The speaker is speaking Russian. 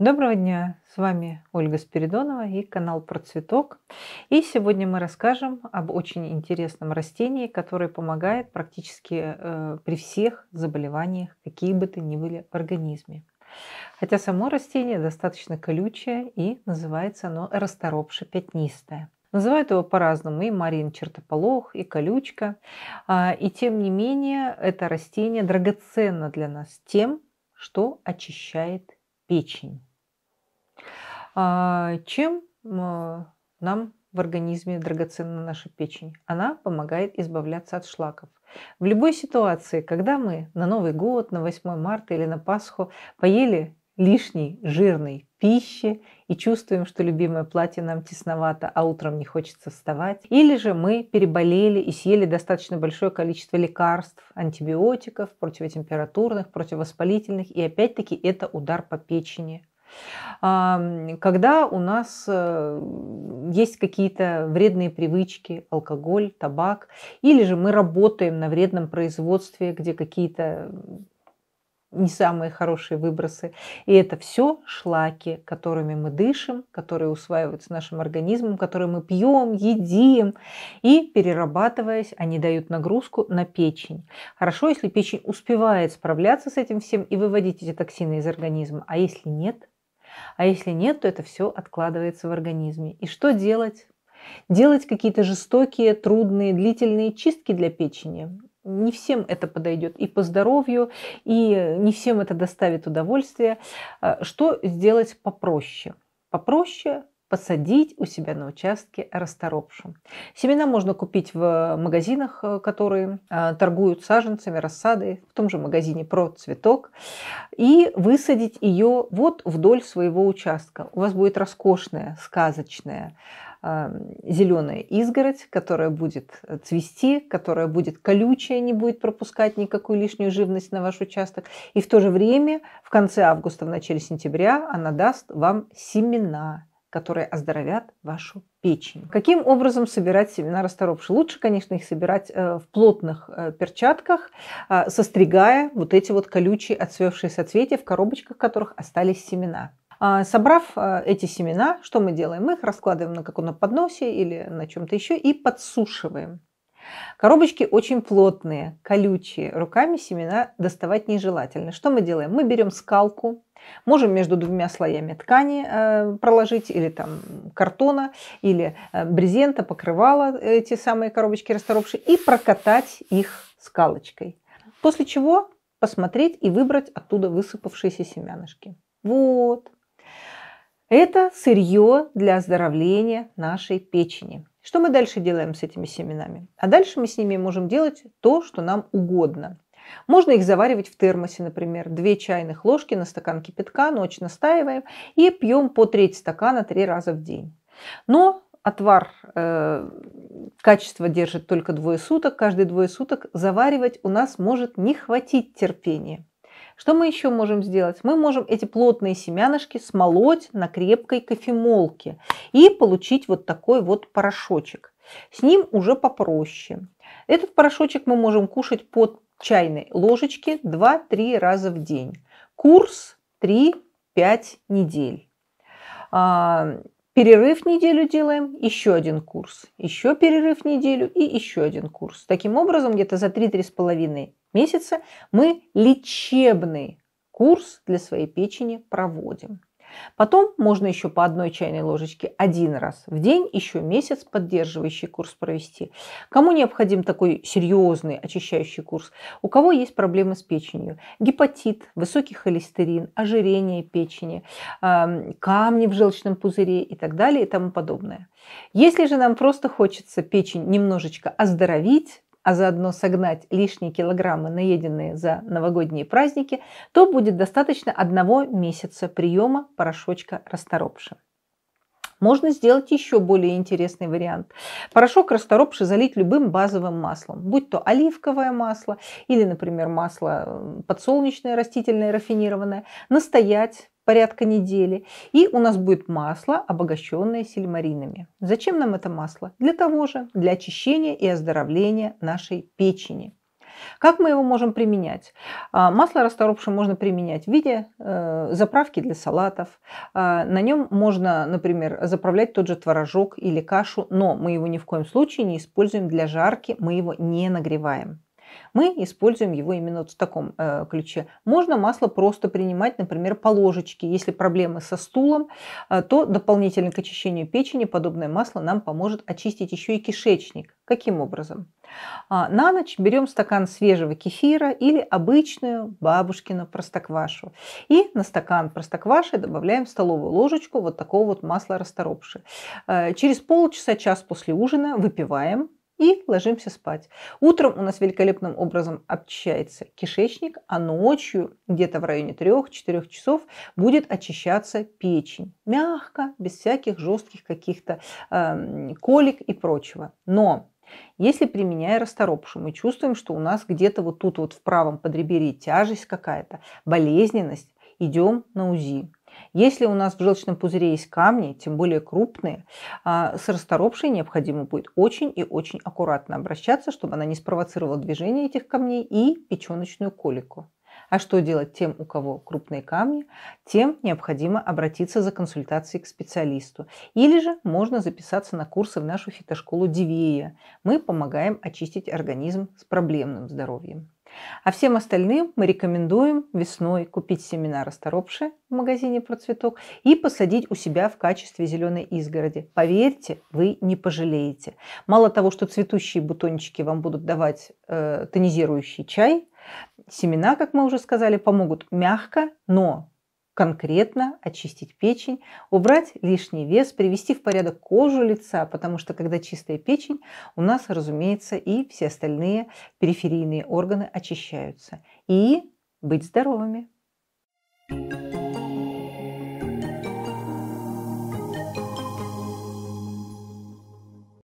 Доброго дня! С вами Ольга Спиридонова и канал Про Цветок. И сегодня мы расскажем об очень интересном растении, которое помогает практически э, при всех заболеваниях, какие бы то ни были в организме. Хотя само растение достаточно колючее и называется оно расторопша пятнистая. Называют его по-разному, и марин чертополох, и колючка. А, и тем не менее, это растение драгоценно для нас тем, что очищает печень. А, чем нам в организме драгоценна наша печень? Она помогает избавляться от шлаков. В любой ситуации, когда мы на Новый год, на 8 марта или на Пасху поели лишней жирной пищи и чувствуем, что любимое платье нам тесновато, а утром не хочется вставать. Или же мы переболели и съели достаточно большое количество лекарств, антибиотиков, противотемпературных, противовоспалительных, и опять-таки это удар по печени. Когда у нас э, есть какие-то вредные привычки, алкоголь, табак, или же мы работаем на вредном производстве, где какие-то не самые хорошие выбросы. И это все шлаки, которыми мы дышим, которые усваиваются нашим организмом, которые мы пьем, едим. И перерабатываясь, они дают нагрузку на печень. Хорошо, если печень успевает справляться с этим всем и выводить эти токсины из организма. А если нет, а если нет, то это все откладывается в организме. И что делать? Делать какие-то жестокие, трудные, длительные чистки для печени. Не всем это подойдет и по здоровью, и не всем это доставит удовольствие. А что сделать попроще? Попроще посадить у себя на участке расторопшу. Семена можно купить в э, магазинах, э, которые э, торгуют саженцами, рассадой, в том же магазине про цветок, и высадить ее вот вдоль своего участка. У вас будет роскошная, сказочная зеленая изгородь, которая будет цвести, которая будет колючая, не будет пропускать никакую лишнюю живность на ваш участок. И в то же время в конце августа, в начале сентября она даст вам семена – которые оздоровят вашу печень. Каким образом собирать семена расторопши? Лучше, конечно, их собирать э, в плотных э, перчатках, э, состригая вот эти вот колючие отцвевшие соцветия, в коробочках которых остались семена. А, собрав эти семена, что мы делаем? Мы их раскладываем на каком-то подносе или на чем-то еще и подсушиваем. Коробочки очень плотные, колючие. Руками семена доставать нежелательно. Что мы делаем? Мы берем скалку, Можем между двумя слоями ткани э, проложить или там картона, или э, брезента, покрывала э, эти самые коробочки расторопши и прокатать их скалочкой. После чего посмотреть и выбрать оттуда высыпавшиеся семянышки. Вот. Это сырье для оздоровления нашей печени. Что мы дальше делаем с этими семенами? А дальше мы с ними можем делать то, что нам угодно. Можно их заваривать в термосе, например, 2 чайных ложки на стакан кипятка, ночь настаиваем и пьем по треть стакана 3 раза в день. Но отвар э, качество держит только двое суток. Каждые двое суток заваривать у нас может не хватить терпения. Что мы еще можем сделать? Мы можем эти плотные семянышки смолоть на крепкой кофемолке и получить вот такой вот порошочек. С ним уже попроще. Этот порошочек мы можем кушать под чайной ложечки 2-3 раза в день. Курс 3-5 недель. А, перерыв неделю делаем, еще один курс, еще перерыв неделю и еще один курс. Таким образом, где-то за 3-3,5 месяца мы лечебный курс для своей печени проводим. Потом можно еще по одной чайной ложечке один раз в день еще месяц поддерживающий курс провести. Кому необходим такой серьезный очищающий курс? У кого есть проблемы с печенью? Гепатит, высокий холестерин, ожирение печени, камни в желчном пузыре и так далее и тому подобное. Если же нам просто хочется печень немножечко оздоровить, а заодно согнать лишние килограммы, наеденные за новогодние праздники, то будет достаточно одного месяца приема порошочка расторопши. Можно сделать еще более интересный вариант. Порошок расторопши залить любым базовым маслом, будь то оливковое масло или, например, масло подсолнечное, растительное, рафинированное, настоять порядка недели. И у нас будет масло, обогащенное сельмаринами. Зачем нам это масло? Для того же, для очищения и оздоровления нашей печени. Как мы его можем применять? А, масло расторопшее можно применять в виде э, заправки для салатов. А, на нем можно, например, заправлять тот же творожок или кашу, но мы его ни в коем случае не используем для жарки, мы его не нагреваем. Мы используем его именно вот в таком э, ключе. Можно масло просто принимать, например, по ложечке. Если проблемы со стулом, э, то дополнительно к очищению печени подобное масло нам поможет очистить еще и кишечник. Каким образом? А, на ночь берем стакан свежего кефира или обычную бабушкину простоквашу. И на стакан простокваши добавляем столовую ложечку вот такого вот масла расторопши. Э, через полчаса-час после ужина выпиваем и ложимся спать. Утром у нас великолепным образом очищается кишечник, а ночью, где-то в районе 3-4 часов, будет очищаться печень. Мягко, без всяких жестких каких-то э, колик и прочего. Но если применяя расторопшу, мы чувствуем, что у нас где-то вот тут вот в правом подреберье тяжесть какая-то, болезненность, идем на УЗИ. Если у нас в желчном пузыре есть камни, тем более крупные, а, с расторопшей необходимо будет очень и очень аккуратно обращаться, чтобы она не спровоцировала движение этих камней и печеночную колику. А что делать тем, у кого крупные камни? Тем необходимо обратиться за консультацией к специалисту. Или же можно записаться на курсы в нашу фитошколу Дивея. Мы помогаем очистить организм с проблемным здоровьем. А всем остальным мы рекомендуем весной купить семена расторопши в магазине про цветок и посадить у себя в качестве зеленой изгороди. Поверьте, вы не пожалеете. Мало того, что цветущие бутончики вам будут давать э, тонизирующий чай, семена, как мы уже сказали, помогут мягко, но конкретно очистить печень, убрать лишний вес, привести в порядок кожу лица, потому что когда чистая печень, у нас, разумеется, и все остальные периферийные органы очищаются. И быть здоровыми! thank you